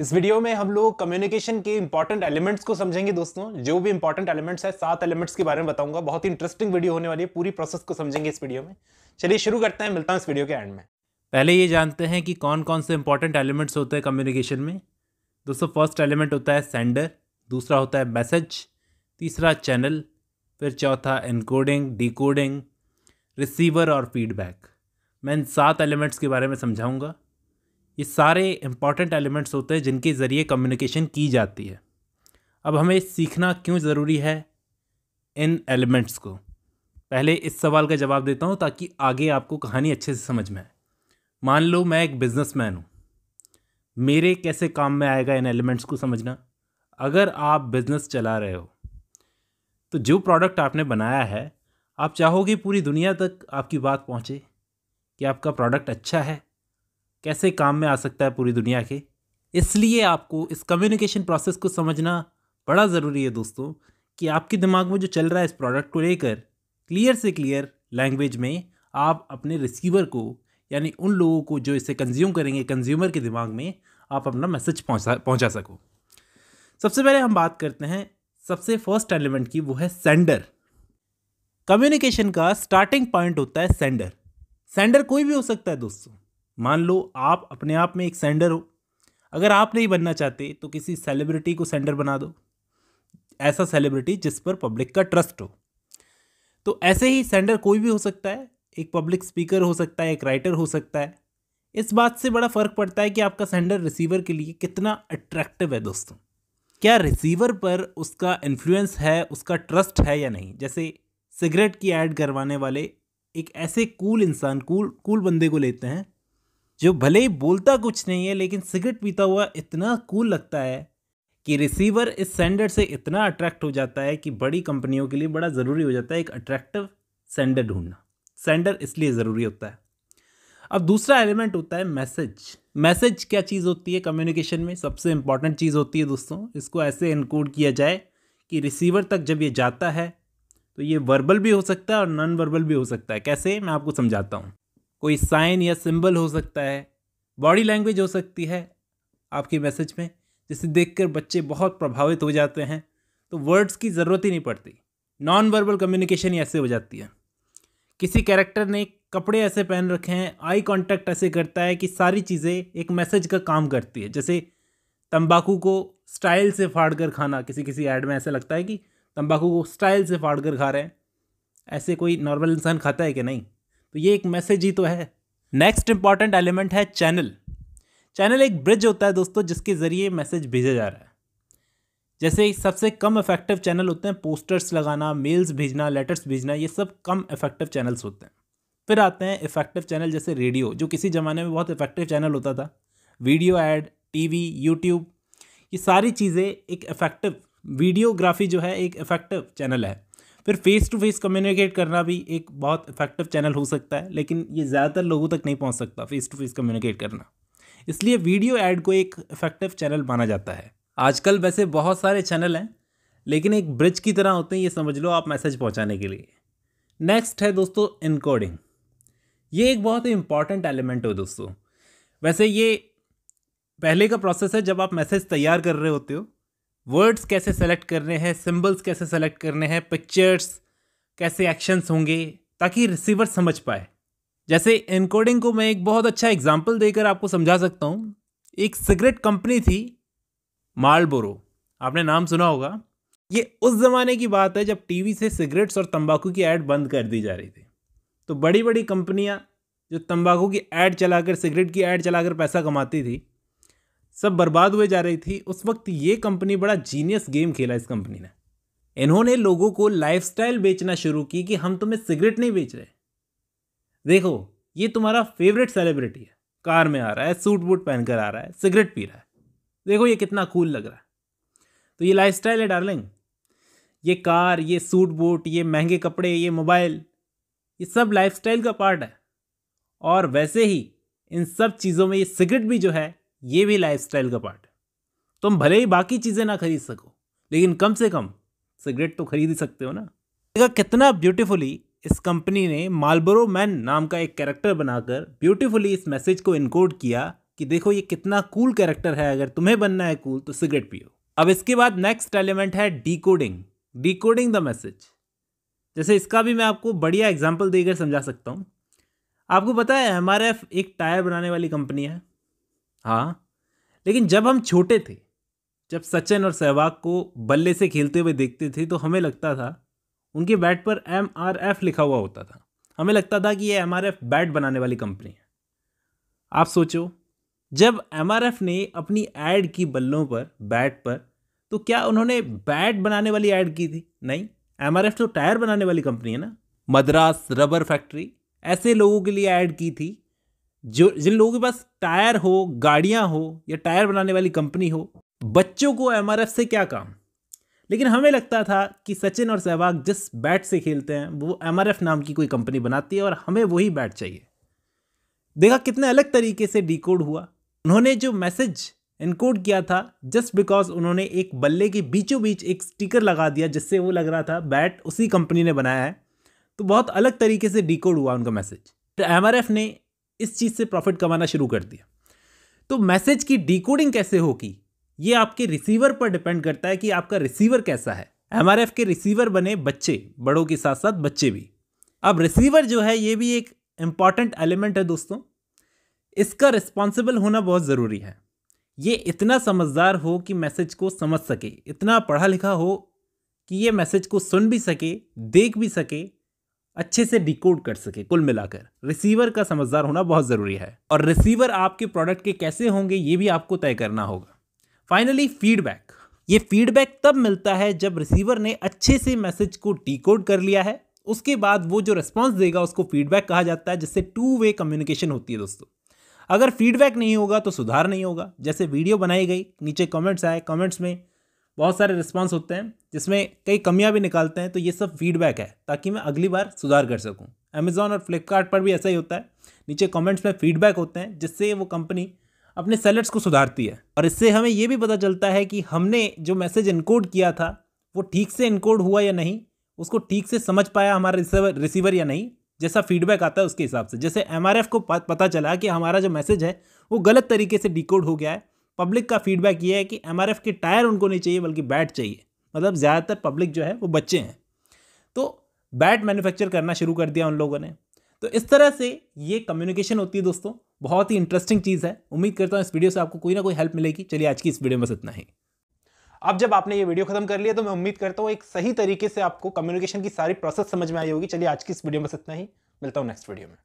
इस वीडियो में हम लोग कम्युनिकेशन के इंपॉर्टेंट एलिमेंट्स को समझेंगे दोस्तों जो भी इंपॉर्टेंट एलिमेंट्स है सात एलिमेंट्स के बारे में बताऊंगा बहुत ही इंटरेस्टिंग वीडियो होने वाली है पूरी प्रोसेस को समझेंगे इस वीडियो में चलिए शुरू करते हैं मिलता हूँ इस वीडियो के एंड में पहले ये जानते हैं कि कौन कौन से इंपॉर्टेंट एलिमेंट्स होते हैं कम्युनिकेशन में दोस्तों फर्स्ट एलिमेंट होता है सेंडर दूसरा होता है मैसेज तीसरा चैनल फिर चौथा इनकोडिंग डिकोडिंग रिसीवर और फीडबैक मैं इन सात एलिमेंट्स के बारे में समझाऊंगा ये सारे इम्पॉर्टेंट एलिमेंट्स होते हैं जिनके ज़रिए कम्युनिकेशन की जाती है अब हमें सीखना क्यों ज़रूरी है इन एलिमेंट्स को पहले इस सवाल का जवाब देता हूँ ताकि आगे आपको कहानी अच्छे से समझ में आए मान लो मैं एक बिज़नेसमैन हूँ मेरे कैसे काम में आएगा इन एलिमेंट्स को समझना अगर आप बिज़नेस चला रहे हो तो जो प्रोडक्ट आपने बनाया है आप चाहोगे पूरी दुनिया तक आपकी बात पहुँचे कि आपका प्रोडक्ट अच्छा है कैसे काम में आ सकता है पूरी दुनिया के इसलिए आपको इस कम्युनिकेशन प्रोसेस को समझना बड़ा ज़रूरी है दोस्तों कि आपके दिमाग में जो चल रहा है इस प्रोडक्ट को लेकर क्लियर से क्लियर लैंग्वेज में आप अपने रिसीवर को यानी उन लोगों को जो इसे कंज्यूम करेंगे कंज्यूमर के दिमाग में आप अपना मैसेज पहुंचा पहुंचा सको सबसे पहले हम बात करते हैं सबसे फर्स्ट एलिमेंट की वो है सेंडर कम्युनिकेशन का स्टार्टिंग पॉइंट होता है सेंडर सेंडर कोई भी हो सकता है दोस्तों मान लो आप अपने आप में एक सेंडर हो अगर आप नहीं बनना चाहते तो किसी सेलिब्रिटी को सेंडर बना दो ऐसा सेलिब्रिटी जिस पर पब्लिक का ट्रस्ट हो तो ऐसे ही सेंडर कोई भी हो सकता है एक पब्लिक स्पीकर हो सकता है एक राइटर हो सकता है इस बात से बड़ा फ़र्क पड़ता है कि आपका सेंडर रिसीवर के लिए कितना अट्रैक्टिव है दोस्तों क्या रिसीवर पर उसका इन्फ्लुएंस है उसका ट्रस्ट है या नहीं जैसे सिगरेट की ऐड करवाने वाले एक ऐसे कूल इंसान कूल कूल बंदे को लेते हैं जो भले ही बोलता कुछ नहीं है लेकिन सिगरेट पीता हुआ इतना कूल लगता है कि रिसीवर इस सेंडर से इतना अट्रैक्ट हो जाता है कि बड़ी कंपनियों के लिए बड़ा ज़रूरी हो जाता है एक अट्रैक्टिव सेंडर ढूंढना सेंडर इसलिए ज़रूरी होता है अब दूसरा एलिमेंट होता है मैसेज मैसेज क्या चीज़ होती है कम्युनिकेशन में सबसे इंपॉर्टेंट चीज़ होती है दोस्तों इसको ऐसे इनकोड किया जाए कि रिसीवर तक जब ये जाता है तो ये वर्बल भी हो सकता है और नॉन वर्बल भी हो सकता है कैसे मैं आपको समझाता हूँ कोई साइन या सिंबल हो सकता है बॉडी लैंग्वेज हो सकती है आपके मैसेज में जिसे देखकर बच्चे बहुत प्रभावित हो जाते हैं तो वर्ड्स की ज़रूरत ही नहीं पड़ती नॉन वर्बल कम्युनिकेशन ही ऐसे हो जाती है किसी कैरेक्टर ने कपड़े ऐसे पहन रखे हैं आई कांटेक्ट ऐसे करता है कि सारी चीज़ें एक मैसेज का काम करती है जैसे तंबाकू को स्टाइल से फाड़ कर खाना किसी किसी ऐड में ऐसा लगता है कि तंबाकू को स्टाइल से फाड़ कर खा रहे हैं ऐसे कोई नॉर्मल इंसान खाता है कि नहीं तो ये एक मैसेज ही तो है नेक्स्ट इंपॉर्टेंट एलिमेंट है चैनल चैनल एक ब्रिज होता है दोस्तों जिसके ज़रिए मैसेज भेजा जा रहा है जैसे सबसे कम इफेक्टिव चैनल होते हैं पोस्टर्स लगाना मेल्स भेजना लेटर्स भेजना ये सब कम इफेक्टिव चैनल्स होते हैं फिर आते हैं इफेक्टिव चैनल जैसे रेडियो जो किसी ज़माने में बहुत इफेक्टिव चैनल होता था वीडियो एड टीवी यूट्यूब ये सारी चीज़ें एक इफेक्टिव वीडियोग्राफी जो है एक इफेक्टिव चैनल है फिर फेस टू फेस कम्युनिकेट करना भी एक बहुत इफेक्टिव चैनल हो सकता है लेकिन ये ज़्यादातर लोगों तक नहीं पहुँच सकता फेस टू फेस कम्युनिकेट करना इसलिए वीडियो ऐड को एक इफेक्टिव चैनल माना जाता है आजकल वैसे बहुत सारे चैनल हैं लेकिन एक ब्रिज की तरह होते हैं ये समझ लो आप मैसेज पहुंचाने के लिए नेक्स्ट है दोस्तों इनकोडिंग ये एक बहुत ही इंपॉर्टेंट एलिमेंट हो दोस्तों वैसे ये पहले का प्रोसेस है जब आप मैसेज तैयार कर रहे होते हो वर्ड्स कैसे सेलेक्ट करने हैं सिंबल्स कैसे सेलेक्ट करने हैं पिक्चर्स कैसे एक्शंस होंगे ताकि रिसीवर समझ पाए जैसे इनकोडिंग को मैं एक बहुत अच्छा एग्जाम्पल देकर आपको समझा सकता हूँ एक सिगरेट कंपनी थी मालबोरो आपने नाम सुना होगा ये उस ज़माने की बात है जब टीवी से सिगरेट्स और तंबाकू की ऐड बंद कर दी जा रही थी तो बड़ी बड़ी कंपनियाँ जो तंबाकू की ऐड चलाकर सिगरेट की ऐड चलाकर पैसा कमाती थी सब बर्बाद हुए जा रही थी उस वक्त ये कंपनी बड़ा जीनियस गेम खेला इस कंपनी ने इन्होंने लोगों को लाइफ बेचना शुरू की कि हम तुम्हें सिगरेट नहीं बेच रहे देखो ये तुम्हारा फेवरेट सेलिब्रिटी है कार में आ रहा है सूट बूट पहनकर आ रहा है सिगरेट पी रहा है देखो ये कितना कूल लग रहा है तो ये लाइफ स्टाइल है डार्लिंग ये कार ये सूट बूट ये महंगे कपड़े ये मोबाइल ये सब लाइफ स्टाइल का पार्ट है और वैसे ही इन सब चीज़ों में ये सिगरेट भी जो है ये भी स्टाइल का पार्ट है तुम भले ही बाकी चीज़ें ना खरीद सको लेकिन कम से कम सिगरेट तो खरीद ही सकते हो ना देखा कितना ब्यूटीफुली इस कंपनी ने मालबोरो मैन नाम का एक कैरेक्टर बनाकर ब्यूटीफुली इस मैसेज को इनकोड किया कि देखो ये कितना कूल कैरेक्टर है अगर तुम्हें बनना है कूल तो सिगरेट पियो अब इसके बाद नेक्स्ट एलिमेंट है डी कोडिंग द मैसेज जैसे इसका भी मैं आपको बढ़िया एग्जाम्पल देकर समझा सकता हूँ आपको पता है एम एक टायर बनाने वाली कंपनी है हाँ लेकिन जब हम छोटे थे जब सचिन और सहवाग को बल्ले से खेलते हुए देखते थे तो हमें लगता था उनके बैट पर एम आर एफ लिखा हुआ होता था हमें लगता था कि ये एम आर एफ बैट बनाने वाली कंपनी है आप सोचो जब एम आर एफ ने अपनी ऐड की बल्लों पर बैट पर तो क्या उन्होंने बैट बनाने वाली ऐड की थी नहीं एम आर एफ तो टायर बनाने वाली कंपनी है ना मद्रास रबर फैक्ट्री ऐसे लोगों के लिए ऐड की थी जो जिन लोगों के पास टायर हो गाड़ियाँ हो या टायर बनाने वाली कंपनी हो बच्चों को एम से क्या काम लेकिन हमें लगता था कि सचिन और सहवाग जिस बैट से खेलते हैं वो एम नाम की कोई कंपनी बनाती है और हमें वही बैट चाहिए देखा कितने अलग तरीके से डिकोड हुआ उन्होंने जो मैसेज इनकोड किया था जस्ट बिकॉज उन्होंने एक बल्ले के बीचों बीच एक स्टिकर लगा दिया जिससे वो लग रहा था बैट उसी कंपनी ने बनाया है तो बहुत अलग तरीके से डिकोड हुआ उनका मैसेज तो एम ने इस चीज़ से प्रॉफिट कमाना शुरू कर दिया तो मैसेज की डिकोडिंग कैसे होगी ये आपके रिसीवर पर डिपेंड करता है कि आपका रिसीवर कैसा है एम के रिसीवर बने बच्चे बड़ों के साथ साथ बच्चे भी अब रिसीवर जो है ये भी एक इम्पॉर्टेंट एलिमेंट है दोस्तों इसका रिस्पॉन्सिबल होना बहुत ज़रूरी है ये इतना समझदार हो कि मैसेज को समझ सके इतना पढ़ा लिखा हो कि ये मैसेज को सुन भी सके देख भी सके अच्छे से डिकोड कर सके कुल मिलाकर रिसीवर का समझदार होना बहुत ज़रूरी है और रिसीवर आपके प्रोडक्ट के कैसे होंगे ये भी आपको तय करना होगा फाइनली फीडबैक ये फीडबैक तब मिलता है जब रिसीवर ने अच्छे से मैसेज को डिकोड कर लिया है उसके बाद वो जो रिस्पॉन्स देगा उसको फीडबैक कहा जाता है जिससे टू वे कम्युनिकेशन होती है दोस्तों अगर फीडबैक नहीं होगा तो सुधार नहीं होगा जैसे वीडियो बनाई गई नीचे कमेंट्स आए कमेंट्स में बहुत सारे रिस्पॉन्स होते हैं जिसमें कई कमियाँ भी निकालते हैं तो ये सब फीडबैक है ताकि मैं अगली बार सुधार कर सकूँ अमेज़ॉन और फ्लिपकार्ट पर भी ऐसा ही होता है नीचे कमेंट्स में फीडबैक होते हैं जिससे वो कंपनी अपने सेलर्स को सुधारती है और इससे हमें ये भी पता चलता है कि हमने जो मैसेज इनकोड किया था वो ठीक से इनकोड हुआ या नहीं उसको ठीक से समझ पाया हमारा रिसीवर रिसीवर या नहीं जैसा फीडबैक आता है उसके हिसाब से जैसे एम को पता चला कि हमारा जो मैसेज है वो गलत तरीके से डिकोड हो गया है पब्लिक का फीडबैक ये है कि एम के टायर उनको नहीं चाहिए बल्कि बैट चाहिए मतलब ज़्यादातर पब्लिक जो है वो बच्चे हैं तो बैट मैन्युफैक्चर करना शुरू कर दिया उन लोगों ने तो इस तरह से ये कम्युनिकेशन होती है दोस्तों बहुत ही इंटरेस्टिंग चीज़ है उम्मीद करता हूँ इस वीडियो से आपको कोई ना कोई हेल्प मिलेगी चलिए आज की इस वीडियो में बस इतना ही अब जब आपने ये वीडियो खत्म कर लिया तो मैं उम्मीद करता हूँ एक सही तरीके से आपको कम्युनिकेशन की सारी प्रोसेस समझ में आई होगी चलिए आज की इस वीडियो में बस इतना ही मिलता हूँ नेक्स्ट वीडियो में